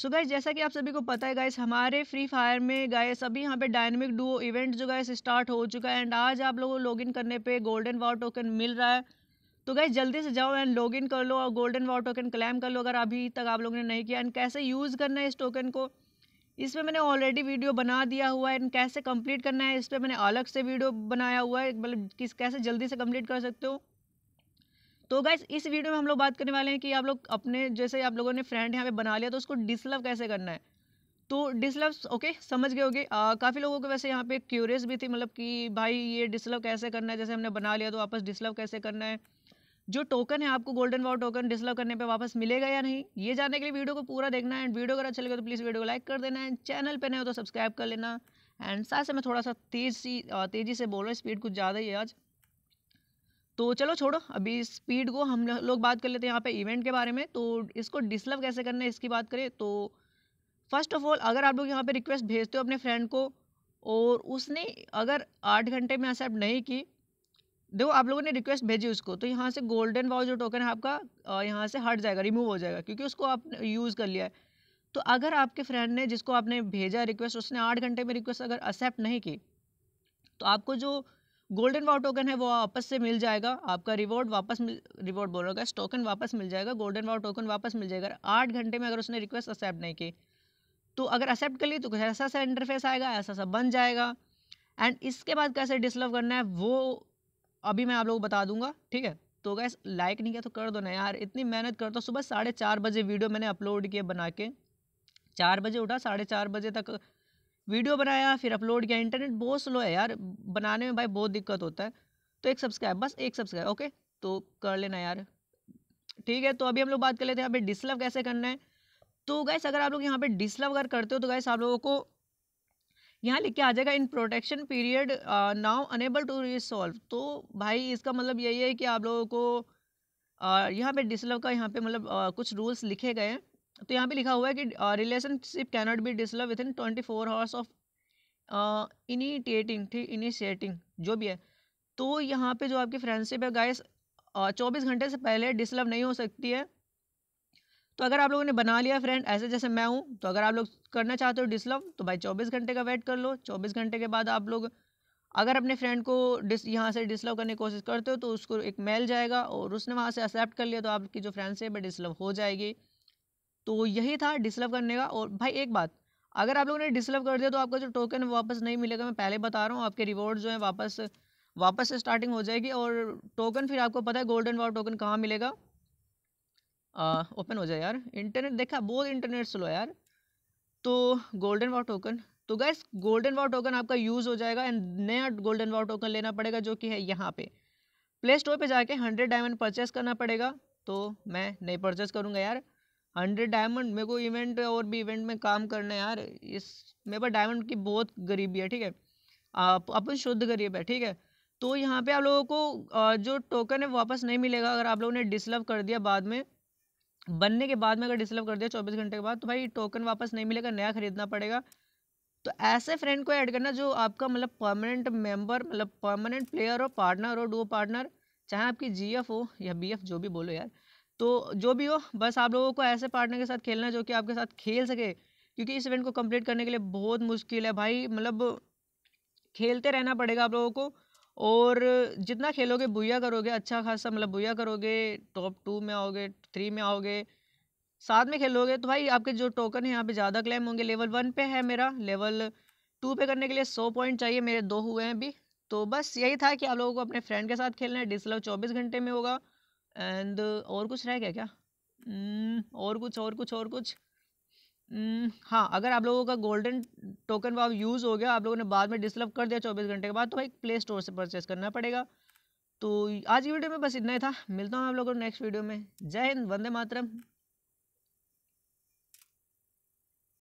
सो so guys जैसा कि आप सभी को पता है गाइस हमारे फ्री फायर में गाइस अभी यहाँ पे डायनेमिक डुओ इवेंट जो गाइस स्टार्ट हो चुका है एंड आज आप लोगों को लॉगिन करने पे गोल्डन वॉर टोकन मिल रहा है तो गाइस जल्दी से जाओ एंड लॉगिन कर लो और गोल्डन वॉर टोकन क्लेम कर लो अगर अभी तक आप लोगों ने नहीं किया एंड कैसे यूज़ करना है इस टोकन को इस पर मैंने ऑलरेडी वीडियो बना दिया हुआ है एंड कैसे कम्प्लीट करना है इस पर मैंने अलग से वीडियो बनाया हुआ है मतलब किस कैसे जल्दी से कम्प्लीट कर सकते हो तो गैस इस वीडियो में हम लोग बात करने वाले हैं कि आप लोग अपने जैसे आप लोगों ने फ्रेंड यहाँ पे बना लिया तो उसको डिसलव कैसे करना है तो डिसलव ओके समझ गए होगे काफ़ी लोगों को वैसे यहाँ पे क्यूरियस भी थी मतलब कि भाई ये डिसलव कैसे करना है जैसे हमने बना लिया तो वापस डिसलव कैसे करना है जो टोकन है आपको गोल्डन वॉर टोकन डिसलव करने पे वापस मिलेगा या नहीं ये जानने के लिए वीडियो को पूरा देखना है एंड वीडियो अगर अच्छा लगे तो प्लीज़ वीडियो को लाइक कर देना है चैनल पर नहीं हो तो सब्सक्राइब कर लेना एंड साथ से मैं थोड़ा सा तेज सी तेज़ी से बोल रहा हूँ स्पीड कुछ ज़्यादा ही है आज तो चलो छोड़ो अभी स्पीड को हम लोग बात कर लेते हैं यहाँ पे इवेंट के बारे में तो इसको डिसलव कैसे करना है इसकी बात करें तो फर्स्ट ऑफ ऑल अगर आप लोग यहाँ पे रिक्वेस्ट भेजते हो अपने फ्रेंड को और उसने अगर आठ घंटे में एक्सेप्ट नहीं की देखो आप लोगों ने रिक्वेस्ट भेजी उसको तो यहाँ से गोल्डन वाउ जो टोकन है आपका यहाँ से हट जाएगा रिमूव हो जाएगा क्योंकि उसको आपने यूज़ कर लिया है तो अगर आपके फ्रेंड ने जिसको आपने भेजा रिक्वेस्ट उसने आठ घंटे में रिक्वेस्ट अगर एक्सेप्ट नहीं की तो आपको जो गोल्डन वाउ टोकन है वो वापस से मिल जाएगा आपका रिवॉर्ड वापस मिल रिवॉर्ड बोल रहा है टोकन वापस मिल जाएगा गोल्डन वाउ टोकन वापस मिल जाएगा आठ घंटे में अगर उसने रिक्वेस्ट एक्सेप्ट नहीं की तो अगर एक्सेप्ट कर ली तो कुछ ऐसा सा इंटरफेस आएगा ऐसा सा बन जाएगा एंड इसके बाद कैसे डिसलव करना है वो अभी मैं आप लोग को बता दूंगा ठीक है तो गैस लाइक नहीं किया तो कर दो ना यार इतनी मेहनत करता हूँ सुबह साढ़े चार बजे वीडियो मैंने अपलोड किए बना के चार बजे उठा साढ़े चार बजे तक वीडियो बनाया फिर अपलोड किया इंटरनेट बहुत स्लो है यार बनाने में भाई बहुत दिक्कत होता है तो एक सब्सक्राइब बस एक सब्सक्राइब ओके तो कर लेना यार ठीक है तो अभी हम लोग बात कर लेते हैं अभी डिसलव कैसे करना है तो गैस अगर आप लोग यहाँ पे डिसलव अगर करते हो तो गैस आप लोगों को यहाँ लिख के आ जाएगा in protection period now unable to resolve तो भाई इसका मतलब यही है कि आप लोगों को यहाँ पे डिसलव का यहाँ पे मतलब कुछ रूल्स लिखे गए हैं तो यहाँ पे लिखा हुआ है कि relationship cannot be dissolve within twenty four hours of initiating ठीक इनिशिएटिंग जो भी है तो यहाँ पे जो आपकी फ्रेंडशिप है गाइस चौबीस घंटे से पहले डिसलव नहीं हो सकती है तो अगर आप लोगों ने बना लिया फ्रेंड ऐसे जैसे मैं हूँ तो अगर आप लोग करना चाहते हो डिसलव तो भाई चौबीस घंटे का वेट कर लो चौबीस घंटे के बाद आप लोग अगर अपने फ्रेंड को डिस यहाँ से डिसलव करने की कोशिश करते हो तो उसको एक मेल जाएगा और उसने वहाँ से एक्सेप्ट कर लिया तो आपकी जो फ्रेंडशिप है डिसलव हो जाएगी तो यही था डिसलव करने का और भाई एक बात अगर आप लोगों ने डिसलव कर दिया तो आपका जो टोकन है वापस नहीं मिलेगा मैं पहले बता रहा हूँ आपके रिवॉर्ड जो है वापस वापस स्टार्टिंग हो जाएगी और टोकन फिर आपको पता है गोल्डन वाव टोकन कहाँ मिलेगा ओपन हो जाए यार इंटरनेट देखा बहुत इंटरनेट स्लो यार तो गोल्डन वाव टोकन तो गैस गोल्डन वाव टोकन आपका यूज़ हो जाएगा एंड नया गोल्डन वाव टोकन लेना पड़ेगा जो कि है यहाँ पे प्ले स्टोर पे जाके हंड्रेड डायमंड परचेस करना पड़ेगा तो मैं नहीं परचेस करूँगा यार हंड्रेड डायमंड मेरे को इवेंट और भी इवेंट में काम करना है यार इस मेरे पास डायमंड की बहुत गरीबी है ठीक है आप अपन शुद्ध गरीब है ठीक है तो यहाँ पे आप लोगों को जो टोकन है वापस नहीं मिलेगा अगर आप लोगों ने डिसलव कर दिया बाद में बनने के बाद में अगर डिसलव कर दिया चौबीस घंटे के बाद तो भाई टोकन वापस नहीं मिलेगा नया खरीदना पड़ेगा तो ऐसे फ्रेंड को ऐड करना जो आपका मतलब परमानेंट मेंबर मतलब परमानेंट प्लेयर हो पार्टनर हो डो पार्टनर चाहे आपकी जीएफ हो या बीएफ जो भी बोलो यार तो जो भी हो बस आप लोगों को ऐसे पार्टनर के साथ खेलना है जो कि आपके साथ खेल सके क्योंकि इस इवेंट को कंप्लीट करने के लिए बहुत मुश्किल है भाई मतलब खेलते रहना पड़ेगा आप लोगों को और जितना खेलोगे बुया करोगे अच्छा खासा मतलब बुया करोगे टॉप टू में आओगे थ्री में आओगे साथ में खेलोगे तो भाई आपके जो टोकन है यहाँ पे ज़्यादा क्लेम होंगे लेवल वन पे है मेरा लेवल टू पे करने के लिए सौ पॉइंट चाहिए मेरे दो हुए हैं अभी तो बस यही था कि आप लोगों को अपने फ्रेंड के साथ खेलना है डिसलव चौबीस घंटे में होगा एंड uh, और कुछ रह गया क्या hmm, और कुछ और कुछ और कुछ hmm, हाँ अगर आप लोगों का गोल्डन टोकन वो यूज़ हो गया आप लोगों ने बाद में डिसलव कर दिया चौबीस घंटे के बाद तो भाई प्ले स्टोर से परचेस करना पड़ेगा तो आज की वीडियो में बस इतना ही था मिलता हूँ आप लोगों को नेक्स्ट वीडियो में जय हिंद वंदे मातरम